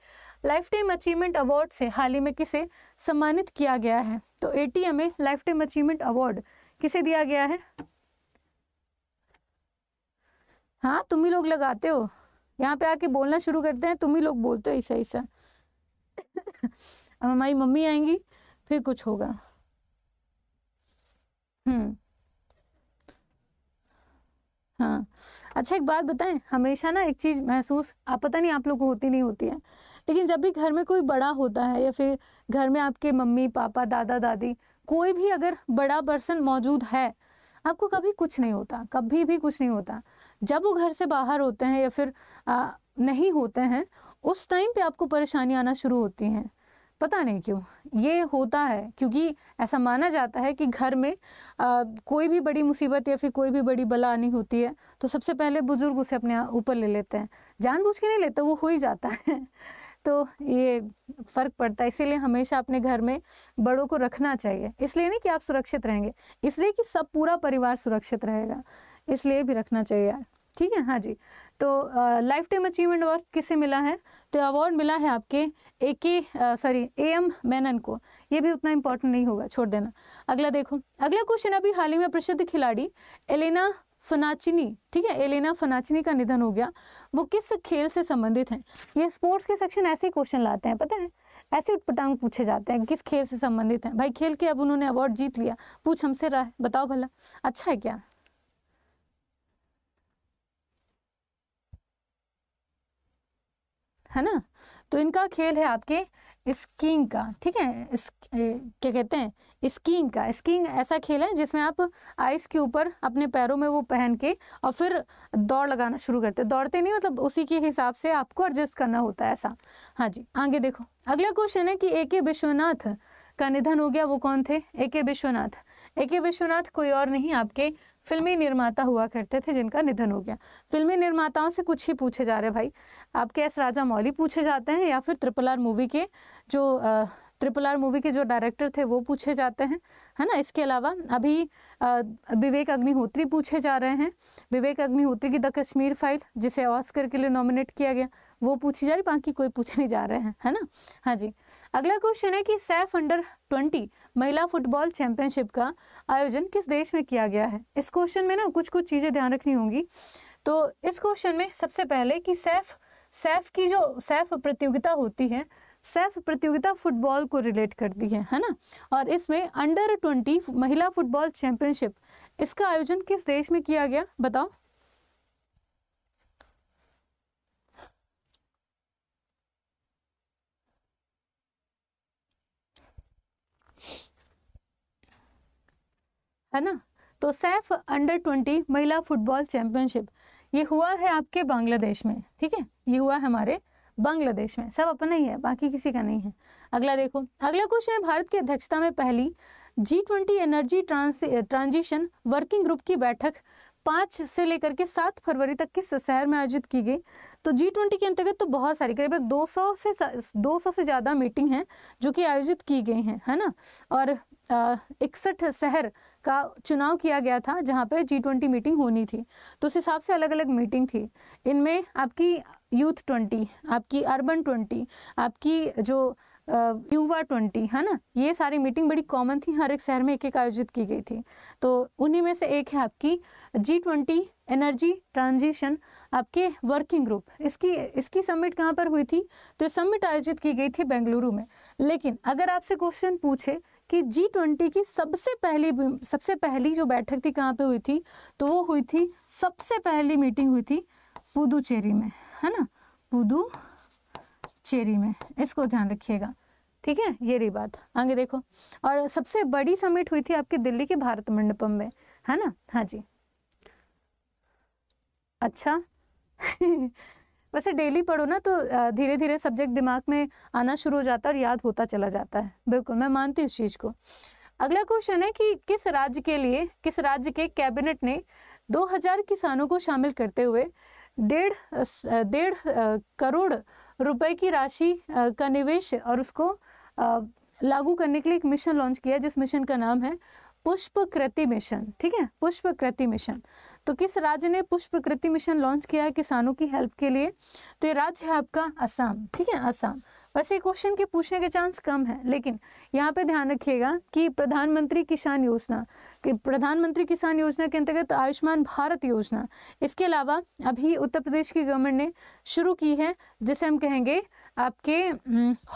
lifetime achievement award से हाल ही में किसे सम्मानित किया गया है तो A T M A lifetime achievement award किसे दिया गया है हाँ तुम ही लोग लगाते हो यहाँ पे आके बोलना शुरू करते हैं तुम ही लोग बोलते हो ऐसा ऐसा अब हमारी मम्मी आएंगी फिर कुछ होगा हम्म हाँ अच्छा एक बात बताएं हमेशा ना एक चीज़ महसूस आप पता नहीं आप लोगों को होती नहीं होती है लेकिन जब भी घर में कोई बड़ा होता है या फिर घर में आपके मम्मी पापा दादा दादी कोई भी अगर बड़ा पर्सन मौजूद है आपको कभी कुछ नहीं होता कभी भी कुछ नहीं होता जब वो घर से बाहर होते हैं या फिर आ, नहीं होते हैं उस टाइम पे आपको परेशानी आना शुरू होती हैं पता नहीं क्यों ये होता है क्योंकि ऐसा माना जाता है कि घर में आ, कोई भी बड़ी मुसीबत या फिर कोई भी बड़ी बला आनी होती है तो सबसे पहले बुज़ुर्ग उसे अपने ऊपर ले लेते हैं जानबूझ के नहीं लेते वो हो ही जाता है तो ये फ़र्क पड़ता है इसीलिए हमेशा अपने घर में बड़ों को रखना चाहिए इसलिए नहीं कि आप सुरक्षित रहेंगे इसलिए कि सब पूरा परिवार सुरक्षित रहेगा इसलिए भी रखना चाहिए यार ठीक है हाँ जी तो लाइफ टाइम अचीवमेंट अवार्ड किसे मिला है तो अवार्ड मिला है आपके ए के सॉरी ए एम मेनन को ये भी उतना इम्पोर्टेंट नहीं होगा छोड़ देना अगला देखो अगला क्वेश्चन अभी हाल ही में प्रसिद्ध खिलाड़ी एलेना फनाचिनी ठीक है एलेना फनाचिनी का निधन हो गया वो किस खेल से संबंधित हैं ये स्पोर्ट्स के सेक्शन ऐसे ही क्वेश्चन लाते हैं पता है ऐसे उटपटांग पूछे जाते हैं किस खेल से संबंधित हैं भाई खेल के अब उन्होंने अवार्ड जीत लिया पूछ हमसे रहा है बताओ भला अच्छा है क्या है ना तो इनका खेल है आपके स्कीइंग का ठीक है क्या कहते हैं स्कीइंग का स्कीइंग ऐसा खेल है जिसमें आप आइस के ऊपर अपने पैरों में वो पहन के और फिर दौड़ लगाना शुरू करते दौड़ते नहीं मतलब उसी के हिसाब से आपको एडजस्ट करना होता है ऐसा हाँ जी आगे देखो अगला क्वेश्चन है कि ए के विश्वनाथ का निधन हो गया वो कौन थे ए के विश्वनाथ ए के विश्वनाथ कोई और नहीं आपके फिल्मी निर्माता हुआ करते थे जिनका निधन हो गया फिल्मी निर्माताओं से कुछ ही पूछे जा रहे भाई आपके एस राजा मौली पूछे जाते हैं या फिर ट्रिपल आर मूवी के जो त्रिपल ट्रिपल आर मूवी के जो डायरेक्टर थे वो पूछे जाते हैं है ना इसके अलावा अभी विवेक अग्निहोत्री पूछे जा रहे हैं विवेक अग्निहोत्री की द कश्मीर फाइल जिसे ऑस्कर के लिए नॉमिनेट किया गया वो पूछी जा रही बाकी कोई पूछे नहीं जा रहे हैं है ना हाँ जी अगला क्वेश्चन है कि सैफ अंडर ट्वेंटी महिला फुटबॉल चैंपियनशिप का आयोजन किस देश में किया गया है इस क्वेश्चन में ना कुछ कुछ चीज़ें ध्यान रखनी होंगी तो इस क्वेश्चन में सबसे पहले कि सैफ सैफ की जो सैफ प्रतियोगिता होती है सैफ प्रतियोगिता फुटबॉल को रिलेट करती है है ना और इसमें अंडर ट्वेंटी महिला फुटबॉल चैंपियनशिप इसका आयोजन किस देश में किया गया बताओ है ना तो सैफ अंडर ट्वेंटी महिला फुटबॉल चैंपियनशिप ये हुआ है आपके बांग्लादेश में ठीक है ये हुआ है हमारे बांग्लादेश में सब अपना ही है बाकी किसी का नहीं है अगला देखो अगला क्वेश्चन है भारत की अध्यक्षता में पहली G twenty energy transition working group की बैठक पाँच से लेकर के सात फरवरी तक किस शहर में आयोजित की गई तो जी ट्वेंटी के अंतर्गत तो बहुत सारी करीब दो सौ से दो सौ से ज़्यादा मीटिंग हैं जो कि आयोजित की गई हैं है ना और इकसठ शहर का चुनाव किया गया था जहाँ पे जी ट्वेंटी मीटिंग होनी थी तो उस हिसाब से अलग अलग मीटिंग थी इनमें आपकी यूथ ट्वेंटी आपकी अर्बन ट्वेंटी आपकी जो युवा ट्वेंटी है ना ये सारी मीटिंग बड़ी कॉमन थी हर एक शहर में एक एक आयोजित की गई थी तो उन्हीं में से एक है आपकी जी ट्वेंटी एनर्जी ट्रांजिशन आपके वर्किंग ग्रुप इसकी इसकी समिट कहाँ पर हुई थी तो समिट आयोजित की गई थी बेंगलुरु में लेकिन अगर आपसे क्वेश्चन पूछे कि जी ट्वेंटी की सबसे पहली सबसे पहली जो बैठक थी कहाँ पे हुई थी तो वो हुई थी सबसे पहली मीटिंग हुई थी पुदुचेरी में है ना पुदुचेरी में इसको ध्यान रखिएगा ठीक है ये रही बात आगे देखो और सबसे बड़ी समिट हुई थी आपकी दिल्ली के भारत मंडपम में है ना हाँ जी अच्छा वैसे डेली पढ़ो ना तो धीरे धीरे सब्जेक्ट दिमाग में आना शुरू हो जाता है और याद होता चला जाता है बिल्कुल मैं मानती हूँ उस चीज़ को अगला क्वेश्चन है कि किस राज्य के लिए किस राज्य के कैबिनेट ने 2000 किसानों को शामिल करते हुए डेढ़ डेढ़ करोड़ रुपए की राशि का निवेश और उसको लागू करने के लिए एक मिशन लॉन्च किया जिस मिशन का नाम है पुष्पकृति मिशन ठीक है पुष्पकृति मिशन तो किस राज्य ने पुष्पकृति मिशन लॉन्च किया है किसानों की हेल्प के लिए तो ये राज्य है आपका असम ठीक है असम वैसे क्वेश्चन के पूछने के चांस कम है लेकिन यहाँ पे ध्यान रखिएगा कि प्रधानमंत्री किसान योजना कि प्रधानमंत्री किसान योजना के अंतर्गत आयुष्मान भारत योजना इसके अलावा अभी उत्तर प्रदेश की गवर्नमेंट ने शुरू की है जिसे हम कहेंगे आपके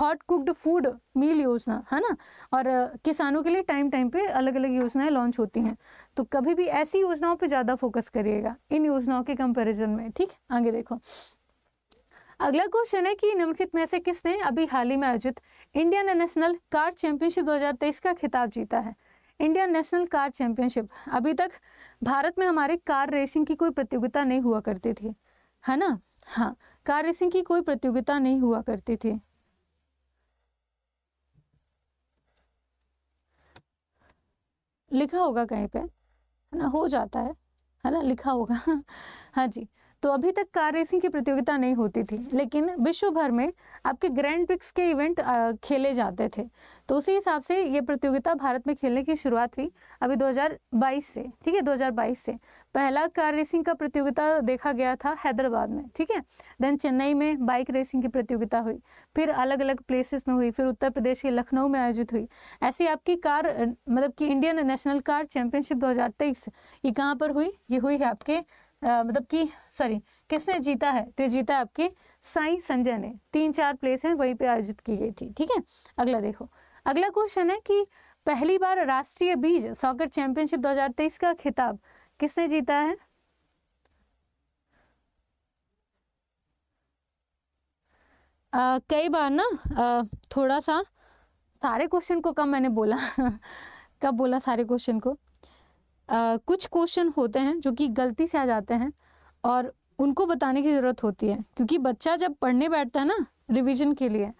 हॉट कुकड फूड मील योजना है ना और किसानों के लिए टाइम टाइम पे अलग अलग योजनाएं लॉन्च होती हैं तो कभी भी ऐसी योजनाओं पर ज़्यादा फोकस करिएगा इन योजनाओं के कंपेरिजन में ठीक आगे देखो अगला क्वेश्चन है कि निम्नलिखित में से किसने अभी हाल ही में आयोजित इंडियन नेशनल कार चैंपियनशिप 2023 का खिताब जीता है इंडियन नेशनल कार चैंपियनशिप अभी तक भारत में हमारे कार रेसिंग की कोई प्रतियोगिता नहीं हुआ करती थी है ना हाँ कार रेसिंग की कोई प्रतियोगिता नहीं हुआ करती थी लिखा होगा कहीं पे है ना हो जाता है है ना लिखा होगा हाँ जी तो अभी तक कार रेसिंग की प्रतियोगिता नहीं होती थी लेकिन विश्व भर में आपके ग्रैंड प्रिक्स के इवेंट खेले जाते थे तो उसी हिसाब से ये प्रतियोगिता भारत में खेलने की शुरुआत हुई अभी 2022 से ठीक है 2022 से पहला कार रेसिंग का प्रतियोगिता देखा गया था हैदराबाद में ठीक है देन चेन्नई में बाइक रेसिंग की प्रतियोगिता हुई फिर अलग अलग प्लेसेस में हुई फिर उत्तर प्रदेश के लखनऊ में आयोजित हुई ऐसी आपकी कार मतलब कि इंडियन नेशनल कार चैंपियनशिप दो ये कहाँ पर हुई ये हुई है आपके मतलब कि सॉरी किसने जीता है तो ये जीता आपके साई संजय ने तीन चार प्लेस हैं वहीं पे आयोजित की गई थी ठीक है अगला देखो अगला क्वेश्चन है कि पहली बार राष्ट्रीय बीज सॉकर चैंपियनशिप 2023 का खिताब किसने जीता है आ, कई बार ना आ, थोड़ा सा सारे क्वेश्चन को कम मैंने बोला कब बोला सारे क्वेश्चन को आ, कुछ क्वेश्चन होते हैं जो कि गलती से आ जाते हैं और उनको बताने की ज़रूरत होती है क्योंकि बच्चा जब पढ़ने बैठता है ना रिविजन के लिए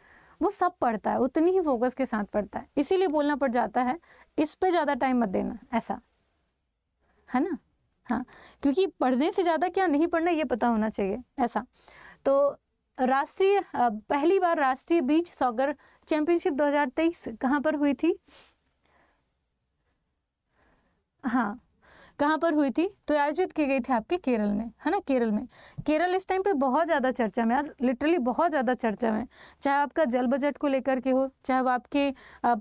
वो सब पढ़ता है उतनी ही फोकस के साथ पढ़ता है इसीलिए बोलना पड़ जाता है इस पे ज़्यादा टाइम मत देना ऐसा है ना हाँ क्योंकि पढ़ने से ज़्यादा क्या नहीं पढ़ना ये पता होना चाहिए ऐसा तो राष्ट्रीय पहली बार राष्ट्रीय बीच सॉकर चैंपियनशिप 2023 कहाँ पर हुई थी हाँ कहाँ पर हुई थी तो आयोजित की गई थी आपके केरल में है ना केरल में केरल इस टाइम पे बहुत ज़्यादा चर्चा में यार लिटरली बहुत ज़्यादा चर्चा में चाहे आपका जल बजट को लेकर के हो चाहे वो आपके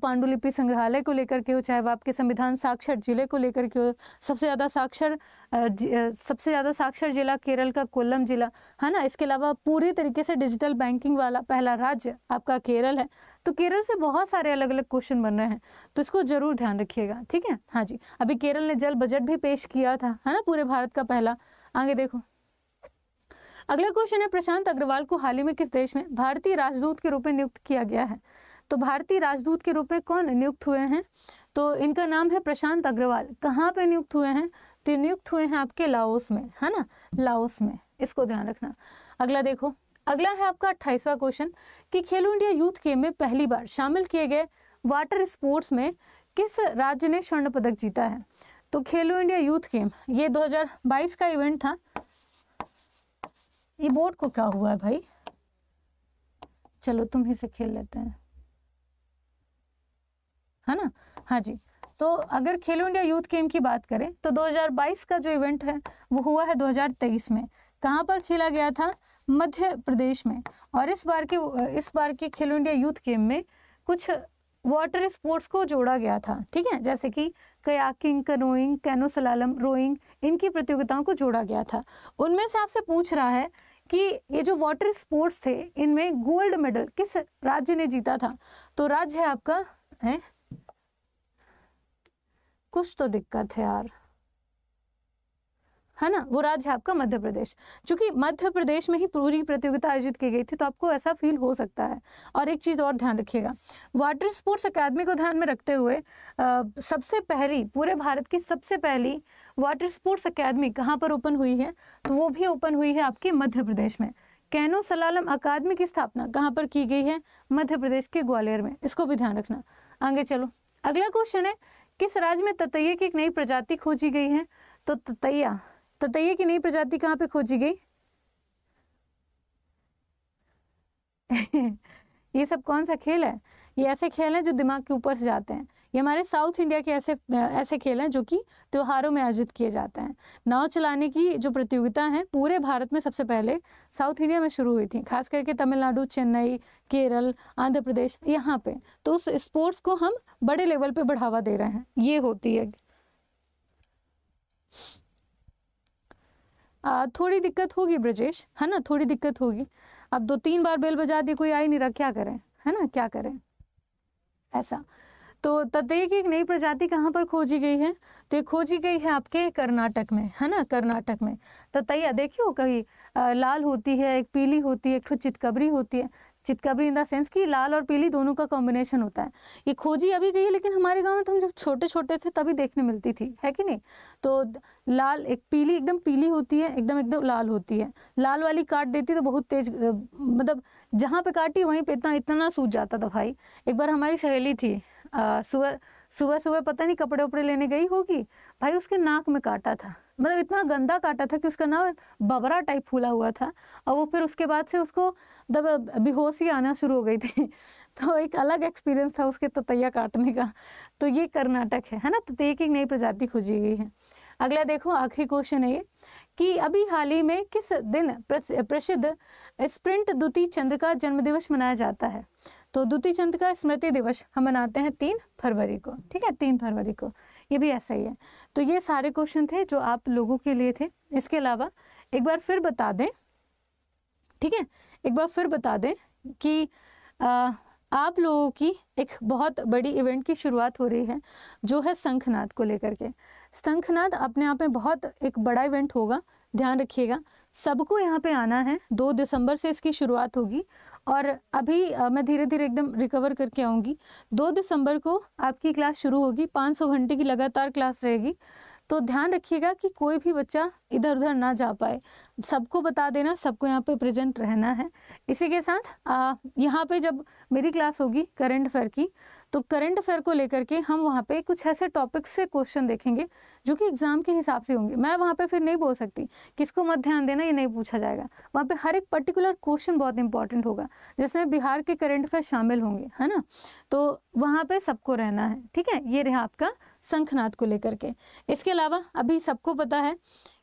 पांडुलिपि संग्रहालय को लेकर के हो चाहे वो आपके संविधान साक्षर जिले को लेकर के हो सबसे ज़्यादा साक्षर सबसे ज़्यादा साक्षर जिला केरल का कोल्लम जिला है हाँ ना इसके अलावा पूरी तरीके से डिजिटल बैंकिंग वाला पहला राज्य आपका केरल है तो केरल से बहुत सारे अलग अलग क्वेश्चन बन रहे हैं तो इसको ज़रूर ध्यान रखिएगा ठीक है हाँ जी अभी केरल ने जल बजट भी पेश किया था है ना पूरे भारत का पहला आगे देखो अगला क्वेश्चन है प्रशांत अग्रवाल को हाल ही में किस देश में भारतीय राजदूत के रूप में नियुक्त किया गया है तो भारतीय राजदूत के रूप में कौन नियुक्त हुए हैं तो इनका नाम है प्रशांत अग्रवाल कहाँ पे नियुक्त हुए हैं तो नियुक्त हुए हैं आपके लाओस में है ना लाओस में इसको ध्यान रखना अगला देखो अगला है आपका अट्ठाईसवा क्वेश्चन कि खेलो इंडिया यूथ गेम में पहली बार शामिल किए गए वाटर स्पोर्ट्स में किस राज्य ने स्वर्ण पदक जीता है तो खेलो इंडिया यूथ गेम ये 2022 का इवेंट था ये बोर्ड को क्या हुआ है भाई चलो तुम ही से खेल लेते हैं है ना हाँ जी तो अगर खेलो इंडिया यूथ गेम की बात करें तो 2022 का जो इवेंट है वो हुआ है 2023 में कहाँ पर खेला गया था मध्य प्रदेश में और इस बार के इस बार के खेलो इंडिया यूथ गेम में कुछ वाटर स्पोर्ट्स को जोड़ा गया था ठीक है जैसे कि kayaking canoeing canoe slalom rowing इनकी प्रतियोगिताओं को जोड़ा गया था उनमें से आपसे पूछ रहा है कि ये जो वाटर स्पोर्ट्स थे इनमें गोल्ड मेडल किस राज्य ने जीता था तो राज्य है आपका है कुछ तो दिक्कत है यार है ना वो राज्य है आपका मध्य प्रदेश चूंकि मध्य प्रदेश में ही पूरी प्रतियोगिता आयोजित की गई थी तो आपको ऐसा फील हो सकता है और एक चीज़ और ध्यान रखिएगा वाटर स्पोर्ट्स अकेदमी को ध्यान में रखते हुए आ, सबसे पहली पूरे भारत की सबसे पहली वाटर स्पोर्ट्स अकेदमी कहाँ पर ओपन हुई है तो वो भी ओपन हुई है आपके मध्य प्रदेश में कैनो सलालम अकादमी की स्थापना कहाँ पर की गई है मध्य प्रदेश के ग्वालियर में इसको भी ध्यान रखना आगे चलो अगला क्वेश्चन है किस राज्य में ततैया की एक नई प्रजाति खोजी गई है तो ततैया ततैया की नई प्रजाति कहाँ पे खोजी गई ये सब कौन सा खेल है ये ऐसे खेल हैं जो दिमाग के ऊपर से जाते हैं ये हमारे साउथ इंडिया के ऐसे ऐसे खेल हैं जो कि त्योहारों में आयोजित किए जाते हैं नाव चलाने की जो प्रतियोगिता है पूरे भारत में सबसे पहले साउथ इंडिया में शुरू हुई थी खास करके तमिलनाडु चेन्नई केरल आंध्र प्रदेश यहाँ पे तो उस स्पोर्ट्स को हम बड़े लेवल पे बढ़ावा दे रहे हैं ये होती है आ, थोड़ी दिक्कत होगी ब्रजेश है ना थोड़ी दिक्कत होगी अब दो तीन बार बेल बजा दी कोई आई नहीं रहा क्या करें है ना क्या करें ऐसा तो ततई की एक नई प्रजाति कहाँ पर खोजी गई है तो ये खोजी गई है आपके कर्नाटक में है ना कर्नाटक में ततैया तो देखियो कभी लाल होती है एक पीली होती है एक चितकबरी होती है चितकबरी इन द सेंस कि लाल और पीली दोनों का कॉम्बिनेशन होता है ये खोजी अभी गई है लेकिन हमारे गांव में तो हम जब छोटे छोटे थे तभी देखने मिलती थी है कि नहीं तो लाल एक पीली एकदम पीली होती है एकदम एकदम लाल होती है लाल वाली काट देती तो बहुत तेज मतलब जहाँ पे काटी वहीं पे इतना इतना सूझ जाता था भाई एक बार हमारी सहेली थी सुबह सुबह सुबह पता नहीं कपड़े उपड़े लेने गई होगी भाई उसके नाक में काटा था मतलब इतना गंदा काटा था कि उसका ना बबरा टाइप फूला हुआ था और वो फिर उसके बाद से उसको जब बेहोशी आना शुरू हो गई थी तो एक अलग एक्सपीरियंस था उसके ततैया काटने का तो ये कर्नाटक है है ना तो एक नई प्रजाति खोजी गई है अगला देखो आखिरी क्वेश्चन है ये कि अभी हाल ही में किस दिन प्रसिद्ध स्प्रिंट द्वितीय चंद्र का जन्मदिवस मनाया जाता है तो द्वितीय चंद्र का स्मृति दिवस हम मनाते हैं तीन फरवरी को ठीक है तीन फरवरी को ये भी ऐसा ही है तो ये सारे क्वेश्चन थे जो आप लोगों के लिए थे इसके अलावा एक बार फिर बता दें ठीक है एक बार फिर बता दें कि आ, आप लोगों की एक बहुत बड़ी इवेंट की शुरुआत हो रही है जो है शंखनाद को लेकर के शंखनाद अपने आप में बहुत एक बड़ा इवेंट होगा ध्यान रखिएगा सबको यहाँ पे आना है दो दिसंबर से इसकी शुरुआत होगी और अभी आ, मैं धीरे धीरे एकदम रिकवर करके आऊँगी दो दिसंबर को आपकी क्लास शुरू होगी सौ घंटे की लगातार क्लास रहेगी तो ध्यान रखिएगा कि कोई भी बच्चा इधर उधर ना जा पाए सबको बता देना सबको यहाँ पे प्रेजेंट रहना है इसी के साथ यहाँ पे जब मेरी क्लास होगी करंट अफेयर की तो करंट अफेयर को लेकर के हम वहाँ पे कुछ ऐसे टॉपिक्स से क्वेश्चन देखेंगे जो कि एग्ज़ाम के हिसाब से होंगे मैं वहाँ पे फिर नहीं बोल सकती किसको मत ध्यान देना ये नहीं पूछा जाएगा वहाँ पे हर एक पर्टिकुलर क्वेश्चन बहुत इंपॉर्टेंट होगा जिसमें बिहार के करंट अफेयर शामिल होंगे है ना तो वहाँ पर सबको रहना है ठीक है ये रहा आपका शंखनाथ को लेकर के इसके अलावा अभी सबको पता है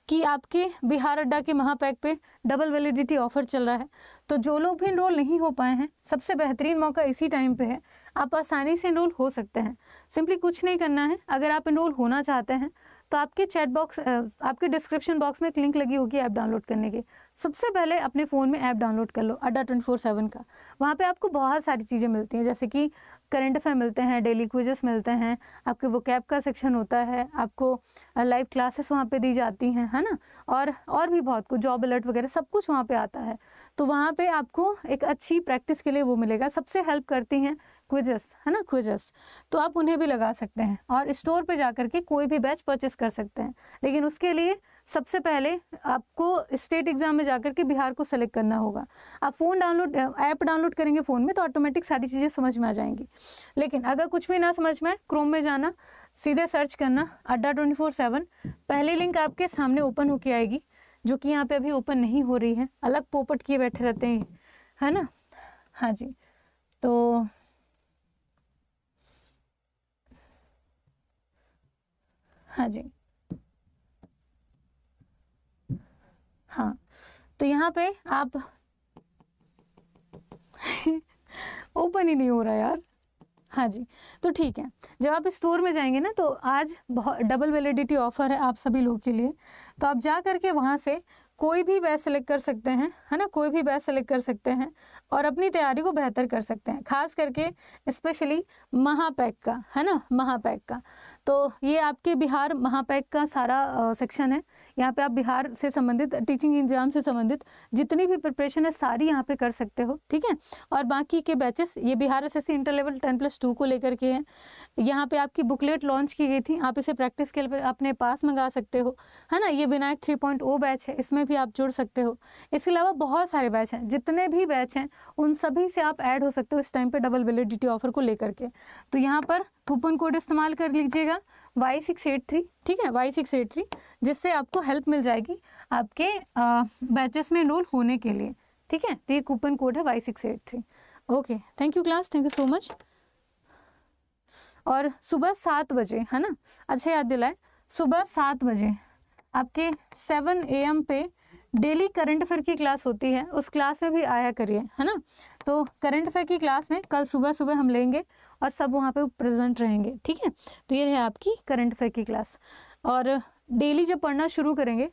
कि आपके बिहार अड्डा के महापैक पे डबल वैलिडिटी ऑफर चल रहा है तो जो लोग भी इनरोल नहीं हो पाए हैं सबसे बेहतरीन मौका इसी टाइम पे है आप आसानी से इनरोल हो सकते हैं सिंपली कुछ नहीं करना है अगर आप इनरोल होना चाहते हैं तो आपके चैट बॉक्स आपके डिस्क्रिप्शन बॉक्स में एक लिंक लगी होगी ऐप डाउनलोड करने की सबसे पहले अपने फ़ोन में ऐप डाउनलोड कर लो अड्डा ट्वेंटी फोर सेवन का वहाँ पे आपको बहुत सारी चीज़ें मिलती हैं जैसे कि करंट अफेयर मिलते हैं डेली क्विजेस मिलते हैं आपके वो कैब का सेक्शन होता है आपको लाइव क्लासेस वहाँ पे दी जाती हैं है ना और और भी बहुत कुछ जॉब अलर्ट वगैरह सब कुछ वहाँ पे आता है तो वहाँ पे आपको एक अच्छी प्रैक्टिस के लिए वो मिलेगा सबसे हेल्प करती हैं क्विजेस है ना क्विजेस तो आप उन्हें भी लगा सकते हैं और स्टोर पर जा के कोई भी बैच परचेस कर सकते हैं लेकिन उसके लिए सबसे पहले आपको स्टेट एग्ज़ाम में जाकर के बिहार को सेलेक्ट करना होगा आप फ़ोन डाउनलोड ऐप डाउनलोड करेंगे फ़ोन में तो ऑटोमेटिक सारी चीज़ें समझ में आ जाएंगी लेकिन अगर कुछ भी ना समझ में आए क्रोम में जाना सीधे सर्च करना अड्डा ट्वेंटी फोर सेवन पहले लिंक आपके सामने ओपन होके आएगी जो कि यहाँ पे अभी ओपन नहीं हो रही है अलग पोपट किए बैठे रहते हैं है ना हाँ जी तो हाँ जी हाँ तो यहाँ पे आप ओपन ही नहीं हो रहा यार हाँ जी तो ठीक है जब आप स्टोर में जाएंगे ना तो आज बहुत डबल वैलिडिटी ऑफ़र है आप सभी लोगों के लिए तो आप जा करके वहाँ से कोई भी बैच सेलेक्ट कर सकते हैं है ना कोई भी बैच सेलेक्ट कर सकते हैं और अपनी तैयारी को बेहतर कर सकते हैं खास करके स्पेशली महापैक का है ना महापैक का तो ये आपके बिहार महापैक का सारा सेक्शन है यहाँ पे आप बिहार से संबंधित टीचिंग एग्जाम से संबंधित जितनी भी प्रिपरेशन है सारी यहाँ पे कर सकते हो ठीक है और बाकी के बैचेस ये Bihar S S C inter level ten plus two को लेकर के हैं यहाँ पे आपकी बुकलेट लॉन्च की गई थी आप इसे प्रैक्टिस के लिए अपने पास मंगा सकते हो है ना ये Vinayak three point O batch है इसमें भी आप जुड़ सकते हो इसके अलावा बहुत सारे बैच हैं जितने भी बैच हैं उन सभी से आप ऐड हो सकते हो इस टाइम पर डबल वेलिडिटी ऑफर को लेकर के तो यहाँ पर कूपन कोड इस्तेमाल कर लीजिएगा वाई सिक्स एट थ्री ठीक है वाई सिक्स एट थ्री जिससे आपको हेल्प मिल जाएगी आपके बैचेस में इनरोल होने के लिए ठीक है तो ये कूपन कोड है Y six eight three okay thank you class thank you so much और सुबह सात बजे है ना अच्छा याद दिलाए सुबह सात बजे आपके सेवन ए एम पे डेली करंट अफेयर की क्लास होती है उस क्लास में भी आया करिए है ना तो करंट अफेयर की क्लास में कल सुबह सुबह हम लेंगे और सब वहाँ पे प्रेजेंट रहेंगे ठीक है तो ये है आपकी करंट अफेयर की क्लास और डेली जब पढ़ना शुरू करेंगे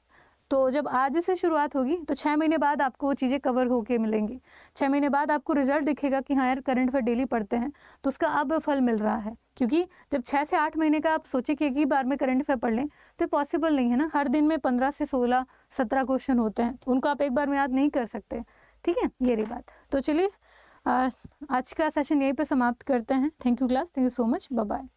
तो जब आज से शुरुआत होगी तो छः महीने बाद आपको वो चीज़ें कवर होके मिलेंगी छः महीने बाद आपको रिजल्ट दिखेगा कि हाँ यार करंट अफेयर डेली पढ़ते हैं तो उसका अब फल मिल रहा है क्योंकि जब छः से आठ महीने का आप सोचे कि एक ही बार में करंट अफेयर पढ़ लें तो पॉसिबल नहीं है ना हर दिन में पंद्रह से सोलह सत्रह क्वेश्चन होते हैं उनको आप एक बार में याद नहीं कर सकते ठीक है ये रही बात तो चलिए आज का सेशन यहीं पर समाप्त करते हैं thank you class thank you so much bye